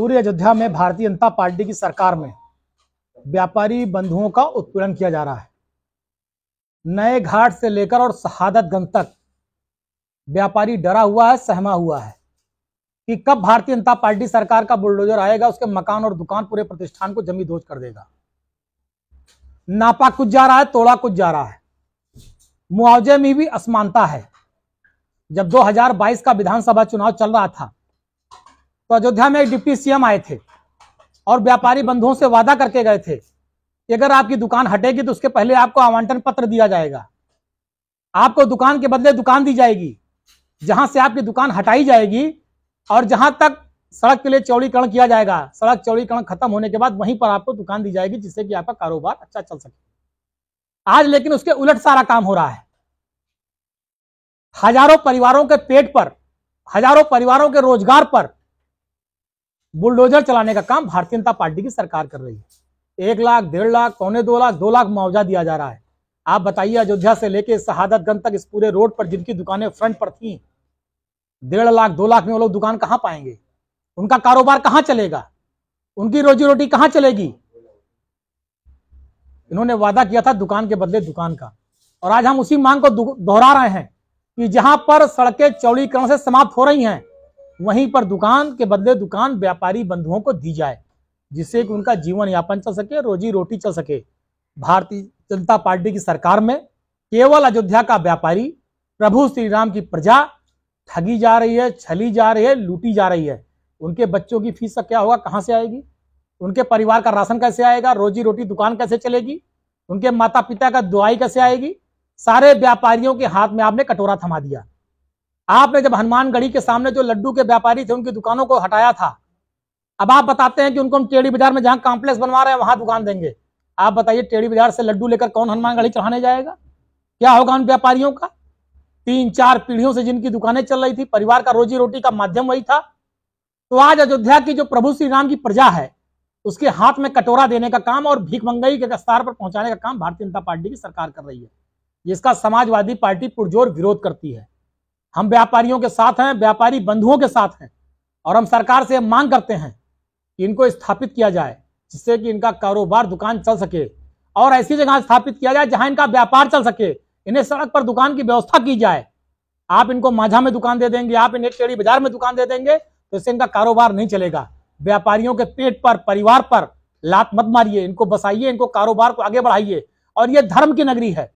पूरी अयोध्या में भारतीय जनता पार्टी की सरकार में व्यापारी बंधुओं का उत्पीड़न किया जा रहा है नए घाट से लेकर और शहादतगंज तक व्यापारी डरा हुआ है सहमा हुआ है कि कब भारतीय जनता पार्टी सरकार का बुलडोजर आएगा उसके मकान और दुकान पूरे प्रतिष्ठान को जमी कर देगा नापा कुछ जा रहा है तोड़ा कुछ जा रहा है मुआवजे में भी असमानता है जब 2022 का विधानसभा चुनाव चल रहा था तो अयोध्या में एक डिप्टी सीएम आए थे और व्यापारी बंधुओं से वादा करके गए थे अगर आपकी दुकान हटेगी तो उसके पहले आपको आवंटन पत्र दिया जाएगा आपको दुकान के बदले दुकान दी जाएगी जहां से आपकी दुकान हटाई जाएगी और जहां तक सड़क के लिए चौड़ीकरण किया जाएगा सड़क चौड़ीकरण खत्म होने के बाद वहीं पर आपको दुकान दी जाएगी जिससे कि आपका कारोबार अच्छा चल सके आज लेकिन उसके उलट सारा काम हो रहा है हजारों परिवारों के पेट पर हजारों परिवारों के रोजगार पर बुलडोजर चलाने का काम भारतीय जनता पार्टी की सरकार कर रही है एक लाख डेढ़ लाख पौने दो लाख दो लाख मुआवजा दिया जा रहा है आप बताइए अयोध्या से लेके शहादतगंज तक इस पूरे रोड पर जिनकी दुकानें फ्रंट पर थी डेढ़ लाख दो लाख में वो लोग दुकान कहाँ पाएंगे उनका कारोबार कहाँ चलेगा उनकी रोजी रोटी कहाँ चलेगी इन्होंने वादा किया था दुकान के बदले दुकान का और आज हम उसी मांग को दोहरा रहे हैं कि जहां पर सड़कें चौड़ीकरण से समाप्त हो रही हैं वहीं पर दुकान के बदले दुकान व्यापारी बंधुओं को दी जाए जिससे कि उनका जीवन यापन चल सके रोजी रोटी चल सके भारतीय जनता पार्टी की सरकार में केवल अयोध्या का व्यापारी प्रभु श्री राम की प्रजा ठगी जा रही है छली जा रही है लूटी जा रही है उनके बच्चों की फीस क्या होगा कहाँ से आएगी उनके परिवार का राशन कैसे आएगा रोजी रोटी दुकान कैसे चलेगी उनके माता पिता का दुआई कैसे आएगी सारे व्यापारियों के हाथ में आपने कटोरा थमा दिया आपने जब हनुमानगढ़ी के सामने जो लड्डू के व्यापारी थे उनकी दुकानों को हटाया था अब आप बताते हैं कि उनको हम टेढ़ी बाजार में जहां कॉम्प्लेक्स बनवा रहे हैं वहां दुकान देंगे आप बताइए टेढ़ी बाजार से लड्डू लेकर कौन हनुमानगढ़ी चढ़ाने जाएगा क्या होगा उन व्यापारियों का तीन चार पीढ़ियों से जिनकी दुकानें चल रही थी परिवार का रोजी रोटी का माध्यम वही था तो आज अयोध्या की जो प्रभु श्री राम की प्रजा है उसके हाथ में कटोरा देने का काम और भीख मंगई के स्तर पर पहुंचाने का काम भारतीय जनता पार्टी की सरकार कर रही है जिसका समाजवादी पार्टी पुरजोर विरोध करती है हम व्यापारियों के साथ हैं व्यापारी बंधुओं के साथ हैं और हम सरकार से मांग करते हैं कि इनको स्थापित किया जाए जिससे कि इनका कारोबार दुकान चल सके और ऐसी जगह स्थापित किया जाए जहां इनका व्यापार चल सके इन्हें सड़क पर दुकान की व्यवस्था की जाए आप इनको माझा में दुकान दे देंगे आप इन्हें टेड़ी बाजार में दुकान दे देंगे तो इससे इनका कारोबार नहीं चलेगा व्यापारियों के पेट पर परिवार पर लात मत मारिए इनको बसाइए इनको कारोबार को आगे बढ़ाइए और ये धर्म की नगरी है